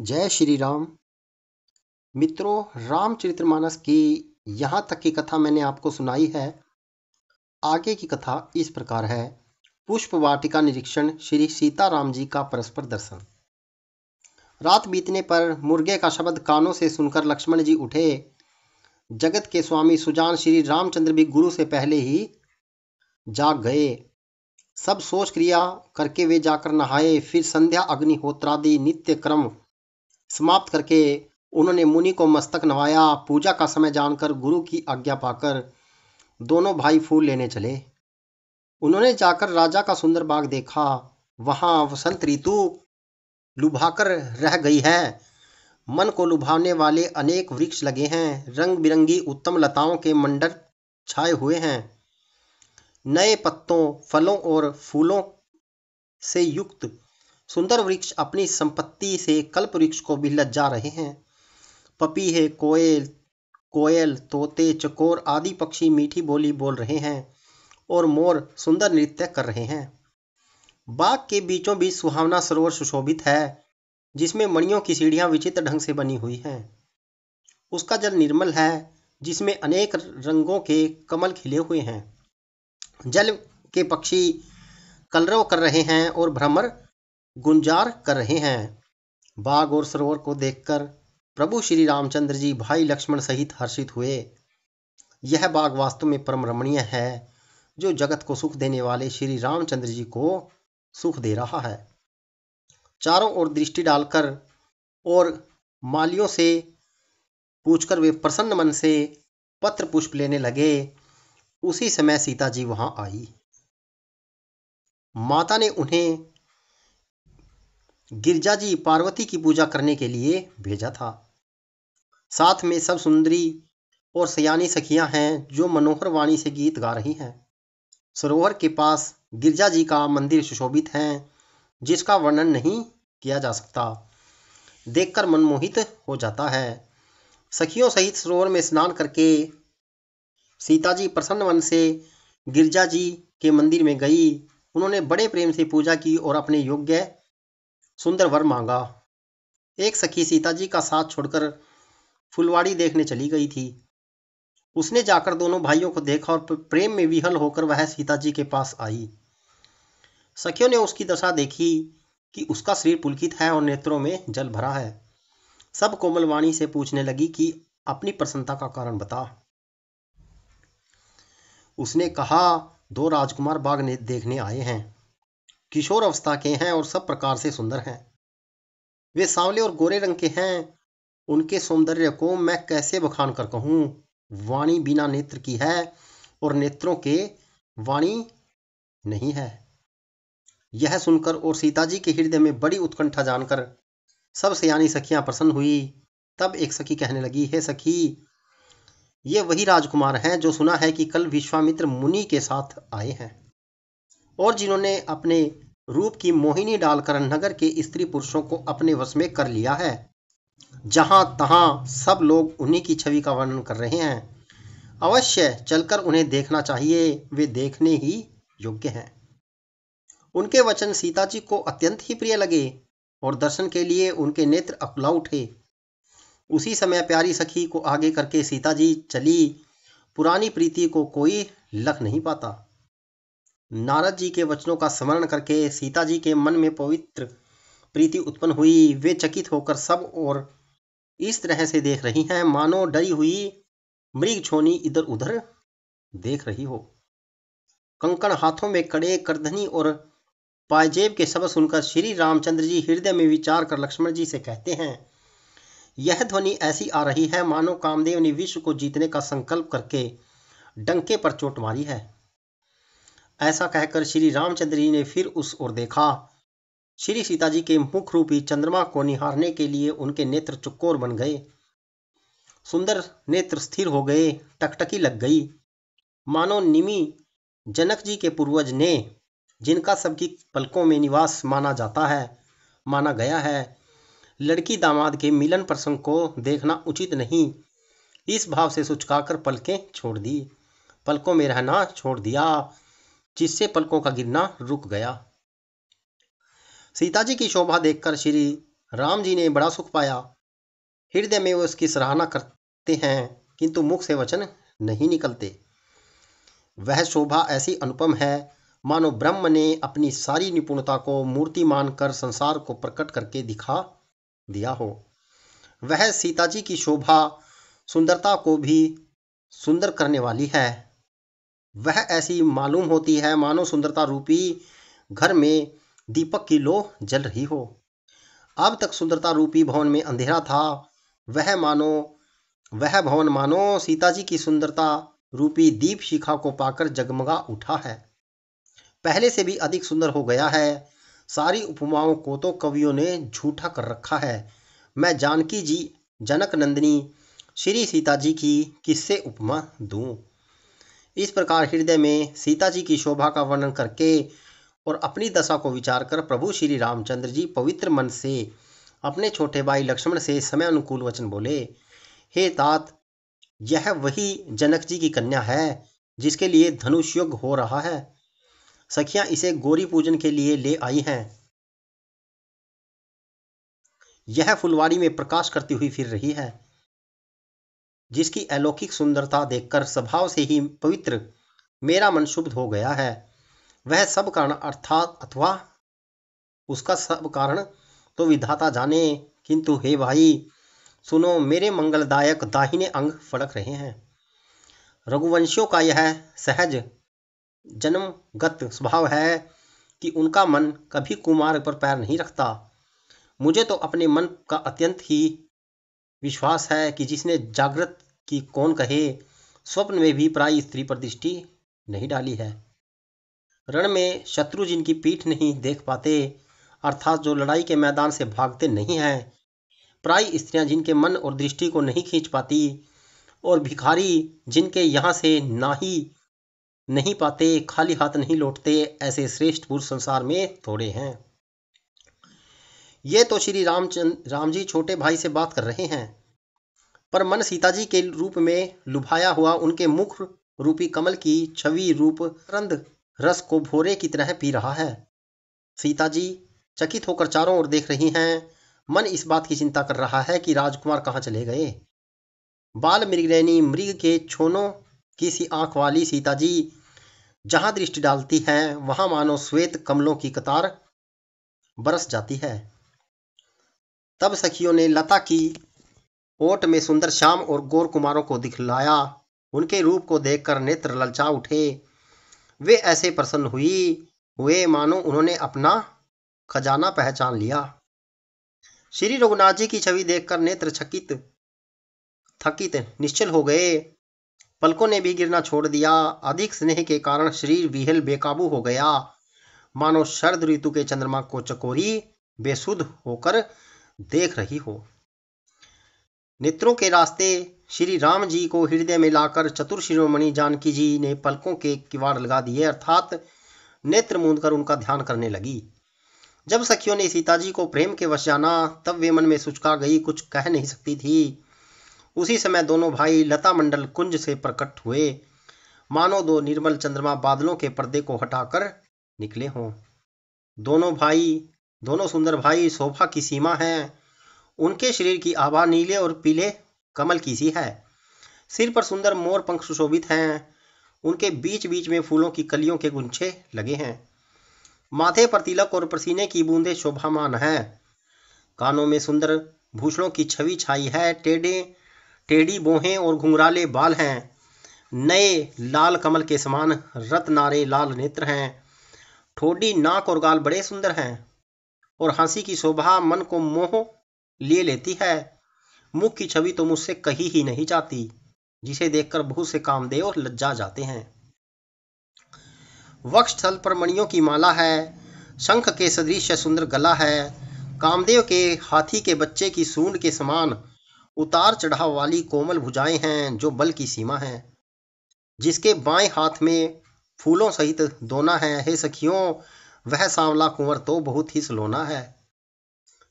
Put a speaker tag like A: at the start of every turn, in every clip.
A: जय श्री राम मित्रों रामचरितमानस की यहाँ तक की कथा मैंने आपको सुनाई है आगे की कथा इस प्रकार है पुष्प वाटिका निरीक्षण श्री सीताराम जी का परस्पर दर्शन रात बीतने पर मुर्गे का शब्द कानों से सुनकर लक्ष्मण जी उठे जगत के स्वामी सुजान श्री रामचंद्र भी गुरु से पहले ही जाग गए सब सोच क्रिया करके वे जाकर नहाए फिर संध्या अग्निहोत्रादि नित्य क्रम समाप्त करके उन्होंने मुनि को मस्तक नवाया पूजा का समय जानकर गुरु की आज्ञा पाकर दोनों भाई फूल लेने चले उन्होंने जाकर राजा का सुंदर बाग देखा वहाँ वसंत ऋतु लुभाकर रह गई है मन को लुभाने वाले अनेक वृक्ष लगे हैं रंग बिरंगी उत्तम लताओं के मंडर छाए हुए हैं नए पत्तों फलों और फूलों से युक्त सुंदर वृक्ष अपनी संपत्ति से कल्प वृक्ष को भी लज्जा रहे हैं पपीहे कोयल कोयल तोते चकोर आदि पक्षी मीठी बोली बोल रहे हैं और मोर सुंदर नृत्य कर रहे हैं बाग के बीचों बीच सुहावना सरोवर सुशोभित है जिसमें मणियों की सीढ़ियां विचित्र ढंग से बनी हुई हैं उसका जल निर्मल है जिसमें अनेक रंगों के कमल खिले हुए हैं जल के पक्षी कलरव कर रहे हैं और भ्रमर गुंजार कर रहे हैं बाघ और सरोवर को देखकर प्रभु श्री रामचंद्र जी भाई लक्ष्मण सहित हर्षित हुए यह बाघ वास्तव में परम रमणीय है जो जगत को सुख देने वाले श्री रामचंद्र जी को सुख दे रहा है चारों ओर दृष्टि डालकर और मालियों से पूछकर वे प्रसन्न मन से पत्र पुष्प लेने लगे उसी समय सीता जी वहां आई माता ने उन्हें गिरजा जी पार्वती की पूजा करने के लिए भेजा था साथ में सब सुंदरी और सयानी सखियां हैं जो मनोहर वाणी से गीत गा रही हैं सरोवर के पास गिरजा जी का मंदिर सुशोभित है जिसका वर्णन नहीं किया जा सकता देखकर मनमोहित हो जाता है सखियों सहित सरोवर में स्नान करके सीता जी प्रसन्न मन से गिरजा जी के मंदिर में गई उन्होंने बड़े प्रेम से पूजा की और अपने योग्य सुंदर वर मांगा एक सखी सीता जी का साथ छोड़कर फुलवाड़ी देखने चली गई थी उसने जाकर दोनों भाइयों को देखा और प्रेम में विहल होकर वह सीता जी के पास आई सखियों ने उसकी दशा देखी कि उसका शरीर पुलकित है और नेत्रों में जल भरा है सब कोमलवाणी से पूछने लगी कि अपनी प्रसन्नता का कारण बता उसने कहा दो राजकुमार बाग ने देखने आए हैं किशोर अवस्था के हैं और सब प्रकार से सुंदर हैं वे सांवले और गोरे रंग के हैं उनके सौंदर्य को मैं कैसे बखान कर कहूँ वाणी बिना नेत्र की है और नेत्रों के वाणी नहीं है यह सुनकर और सीता जी के हृदय में बड़ी उत्कंठा जानकर सब सयानी सखियां प्रसन्न हुई तब एक सखी कहने लगी हे सखी ये वही राजकुमार हैं जो सुना है कि कल विश्वामित्र मुनि के साथ आए हैं और जिन्होंने अपने रूप की मोहिनी डालकर नगर के स्त्री पुरुषों को अपने वश में कर लिया है जहां तहां सब लोग उन्हीं की छवि का वर्णन कर रहे हैं अवश्य चलकर उन्हें देखना चाहिए वे देखने ही योग्य हैं उनके वचन सीता जी को अत्यंत ही प्रिय लगे और दर्शन के लिए उनके नेत्र अपला उठे उसी समय प्यारी सखी को आगे करके सीता जी चली पुरानी प्रीति को कोई लख नहीं पाता नारद जी के वचनों का स्मरण करके सीता जी के मन में पवित्र प्रीति उत्पन्न हुई वे चकित होकर सब और इस तरह से देख रही हैं मानो डरी हुई मृग छोनी इधर उधर देख रही हो कंकण हाथों में कड़े करधनी और पायजेब के शब्द सुनकर श्री रामचंद्र जी हृदय में विचार कर लक्ष्मण जी से कहते हैं यह ध्वनि ऐसी आ रही है मानो कामदेव ने विश्व को जीतने का संकल्प करके डंके पर चोट मारी है ऐसा कहकर श्री रामचंद्र जी ने फिर उस ओर देखा श्री सीता जी के मुख रूपी चंद्रमा को निहारने के लिए उनके नेत्र चुकोर बन गए सुंदर नेत्र स्थिर हो गए टकटकी लग गई मानो निमी जनक जी के पूर्वज ने जिनका सबकी पलकों में निवास माना जाता है माना गया है लड़की दामाद के मिलन प्रसंग को देखना उचित नहीं इस भाव से सुचकाकर पलकें छोड़ दी पलकों में रहना छोड़ दिया जिससे पलकों का गिरना रुक गया सीता जी की शोभा देखकर श्री राम जी ने बड़ा सुख पाया हृदय में वो उसकी सराहना करते हैं किंतु मुख से वचन नहीं निकलते वह शोभा ऐसी अनुपम है मानो ब्रह्म ने अपनी सारी निपुणता को मूर्ति मानकर संसार को प्रकट करके दिखा दिया हो वह सीता जी की शोभा सुंदरता को भी सुंदर करने वाली है वह ऐसी मालूम होती है मानो सुंदरता रूपी घर में दीपक की लोह जल रही हो अब तक सुंदरता रूपी भवन में अंधेरा था वह मानो वह भवन मानो सीता जी की सुंदरता रूपी दीप शिखा को पाकर जगमगा उठा है पहले से भी अधिक सुंदर हो गया है सारी उपमाओं को तो कवियों ने झूठा कर रखा है मैं जानकी जी जनक नंदिनी श्री सीता जी की किससे उपमा दूं इस प्रकार हृदय में सीता जी की शोभा का वर्णन करके और अपनी दशा को विचार कर प्रभु श्री रामचंद्र जी पवित्र मन से अपने छोटे भाई लक्ष्मण से समय अनुकूल वचन बोले हे तात यह वही जनक जी की कन्या है जिसके लिए धनुष युग हो रहा है सखियां इसे गौरी पूजन के लिए ले आई हैं यह फुलवाड़ी में प्रकाश करती हुई फिर रही है जिसकी अलौकिक सुंदरता देखकर स्वभाव से ही पवित्र मेरा मन शुभ हो गया है वह सब कारण अर्थात अथवा उसका सब कारण तो विधाता जाने किंतु हे भाई सुनो मेरे मंगलदायक दाहिने अंग फड़क रहे हैं रघुवंशियों का यह सहज जन्मगत स्वभाव है कि उनका मन कभी कुमार पर पैर नहीं रखता मुझे तो अपने मन का अत्यंत ही विश्वास है कि जिसने जागृत की कौन कहे स्वप्न में भी प्राय स्त्री पर दृष्टि नहीं डाली है रण में शत्रु जिनकी पीठ नहीं देख पाते अर्थात जो लड़ाई के मैदान से भागते नहीं हैं प्राय स्त्रियां जिनके मन और दृष्टि को नहीं खींच पाती और भिखारी जिनके यहाँ से ना ही नहीं पाते खाली हाथ नहीं लौटते ऐसे श्रेष्ठ पुरुष संसार में थोड़े हैं ये तो श्री रामचंद राम जी छोटे भाई से बात कर रहे हैं पर मन सीताजी के रूप में लुभाया हुआ उनके मुख रूपी कमल की छवि रूप रंद रस को भोरे की तरह पी रहा है सीताजी चकित होकर चारों ओर देख रही हैं मन इस बात की चिंता कर रहा है कि राजकुमार कहाँ चले गए बाल मृगरैनी मृग के छोनों की सी आंख वाली सीताजी जहां दृष्टि डालती है वहां मानो श्वेत कमलों की कतार बरस जाती है तब सखियों ने लता की ओट में सुंदर श्याम और गौर कुमारों को दिखलाया उनके रूप को देखकर नेत्र ललचा उठे वे ऐसे प्रसन्न हुई हुए मानो उन्होंने अपना खजाना पहचान लिया श्री रघुनाथ जी की छवि देखकर नेत्र छकित थकित निश्चल हो गए पलकों ने भी गिरना छोड़ दिया अधिक स्नेह के कारण शरीर विहल बेकाबू हो गया मानो शरद ऋतु के चंद्रमा को चकोरी बेसुध होकर देख रही हो नेत्रों के रास्ते श्री राम जी को हृदय में लाकर चतुर शिरोमणि जानकी जी ने पलकों के किवाड़ लगा दिए अर्थात नेत्र मूंद कर उनका ध्यान करने लगी जब सखियों ने सीताजी को प्रेम के वश जाना तब वे मन में सुचका गई कुछ कह नहीं सकती थी उसी समय दोनों भाई लता मंडल कुंज से प्रकट हुए मानो दो निर्मल चंद्रमा बादलों के पर्दे को हटाकर निकले हों दोनों भाई दोनों सुंदर भाई शोभा की सीमा हैं उनके शरीर की आभा नीले और पीले कमल की सी है सिर पर सुंदर मोर पंख सुशोभित हैं उनके बीच बीच में फूलों की कलियों के गुंछे लगे हैं माथे पर तिलक और पसीने की बूंदें शोभामान हैं कानों में सुंदर भूषणों की छवि छाई है टेढ़े टेढ़ी बोहें और घुंघराले बाल हैं नए लाल कमल के समान रत नारे लाल नेत्र हैं ठोडी नाक और गाल बड़े सुंदर हैं और हंसी की शोभा मन को मोह ले लेती है मुख की छवि तो मुझसे कही ही नहीं जाती जिसे देखकर बहुत से कामदेव लज्जा जाते हैं वक्ष वक्षस्थल पर मणियों की माला है शंख के सदृश सुंदर गला है कामदेव के हाथी के बच्चे की सूंड के समान उतार चढ़ाव वाली कोमल भुजाएं हैं जो बल की सीमा है जिसके बाएं हाथ में फूलों सहित दोना है हे सखियों वह सांवला कुंवर तो बहुत ही सलोना है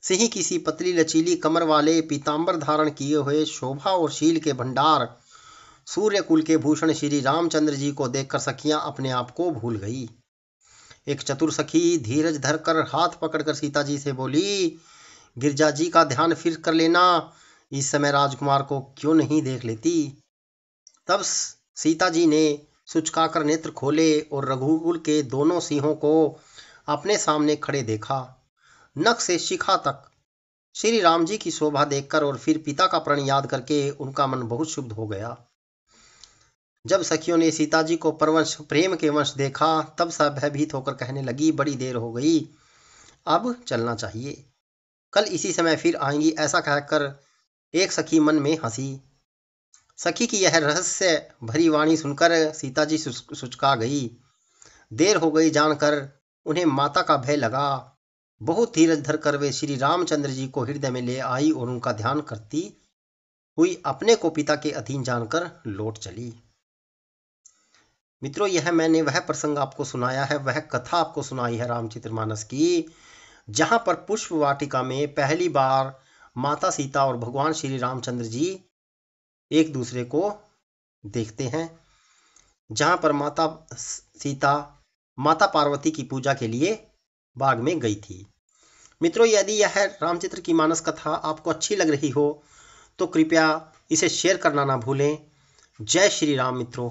A: सिंह किसी पतली लचीली कमर वाले पीताम्बर धारण किए हुए शोभा और शील के भंडार सूर्य कुल के भूषण श्री रामचंद्र जी को देखकर सखियां अपने आप को भूल गई एक चतुर सखी धीरज धरकर हाथ पकड़कर सीता जी से बोली गिरजा जी का ध्यान फिर कर लेना इस समय राजकुमार को क्यों नहीं देख लेती तब सीता जी ने सुचकाकर नेत्र खोले और रघुकुल के दोनों सिंहों को अपने सामने खड़े देखा नख से शिखा तक श्री राम जी की शोभा देखकर और फिर पिता का प्रण याद करके उनका मन बहुत शुभ हो गया जब सखियों ने सीता जी को परवंश प्रेम के वंश देखा तब सब भयभीत होकर कहने लगी बड़ी देर हो गई अब चलना चाहिए कल इसी समय फिर आएंगी ऐसा कहकर एक सखी मन में हंसी सखी की यह रहस्य भरी वाणी सुनकर सीता जी सुचका गई देर हो गई जानकर उन्हें माता का भय लगा बहुत धीरज धर कर वे श्री रामचंद्र जी को हृदय में ले आई और उनका ध्यान करती हुई अपने को पिता के अधीन जानकर लौट चली मित्रों यह मैंने वह प्रसंग आपको सुनाया है वह कथा आपको सुनाई है मानस की जहां पर पुष्प वाटिका में पहली बार माता सीता और भगवान श्री रामचंद्र जी एक दूसरे को देखते हैं जहां पर माता सीता माता पार्वती की पूजा के लिए बाग में गई थी मित्रों यदि यह रामचित्र की मानस कथा आपको अच्छी लग रही हो तो कृपया इसे शेयर करना ना भूलें जय श्री राम मित्रों